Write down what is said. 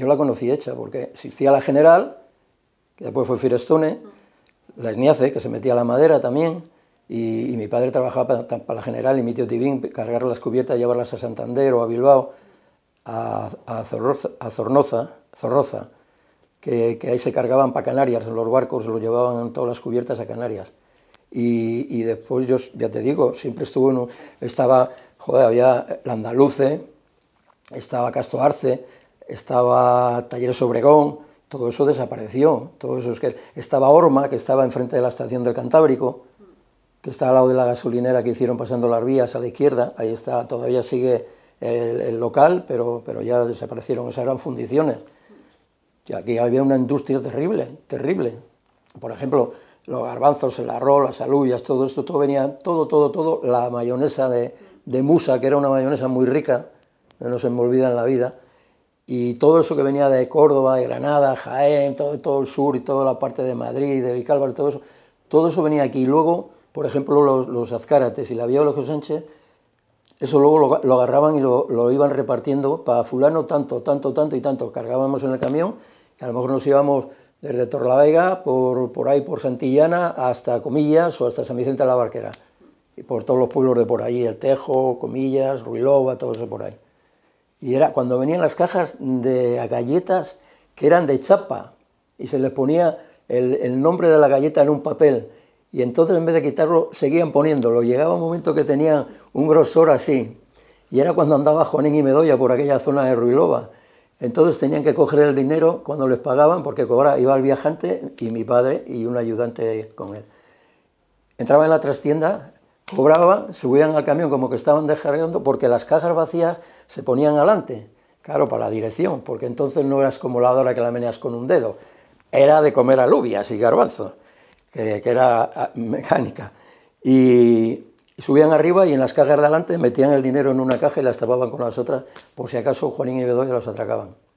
Yo la conocí hecha, porque existía la General, que después fue Firestone, la Esniace, que se metía a la madera también, y, mi padre trabajaba para, la General y mi tío Tibín, cargar las cubiertas, llevarlas a Santander o a Bilbao, a, a, Zorroza, Zornoza, que, ahí se cargaban para Canarias, los barcos los llevaban en todas las cubiertas a Canarias. Y, después yo, ya te digo, siempre estuvo en un, estaba, joder, había Andaluce, estaba Casto Arce, estaba Talleres Obregón, todo eso desapareció, todo eso es que estaba Orma, que estaba enfrente de la estación del Cantábrico, que está al lado de la gasolinera que hicieron pasando las vías a la izquierda, ahí está, todavía sigue el, local, pero, ya desaparecieron esas eran fundiciones. Y aquí había una industria terrible, terrible. Por ejemplo, los garbanzos, el arroz, las aluyas, todo esto, todo venía, todo, todo, todo, la mayonesa de, Musa, que era una mayonesa muy rica, menos envolvida en la vida, y todo eso que venía de Córdoba, de Granada, Jaén, todo, todo el sur y toda la parte de Madrid, de Vicálvaro, todo eso, todo eso venía aquí. Y luego, por ejemplo, los, los azcárates y la Vía de los Sánchez, eso luego lo, agarraban y lo, iban repartiendo para fulano tanto, tanto, tanto y tanto. Cargábamos en el camión y a lo mejor nos íbamos desde Torlavega, por, por ahí, por Santillana, hasta Comillas o hasta San Vicente de la Barquera. Y por todos los pueblos de por ahí, El Tejo, Comillas, ruiloba todo eso por ahí. Y era cuando venían las cajas de galletas que eran de chapa y se les ponía el, nombre de la galleta en un papel. Y entonces en vez de quitarlo, seguían poniéndolo. Llegaba un momento que tenían un grosor así. Y era cuando andaba Juanín y Medoya por aquella zona de Ruiloba. Entonces tenían que coger el dinero cuando les pagaban, porque ahora iba el viajante y mi padre y un ayudante con él. Entraba en la trastienda cobraba, subían al camión como que estaban descargando, porque las cajas vacías se ponían adelante, claro, para la dirección, porque entonces no eras como la hora que la meneas con un dedo, era de comer alubias y garbanzos, que, era ah, mecánica. Y, subían arriba y en las cajas de adelante metían el dinero en una caja y las tapaban con las otras, por si acaso Juanín y Bedoya los atracaban.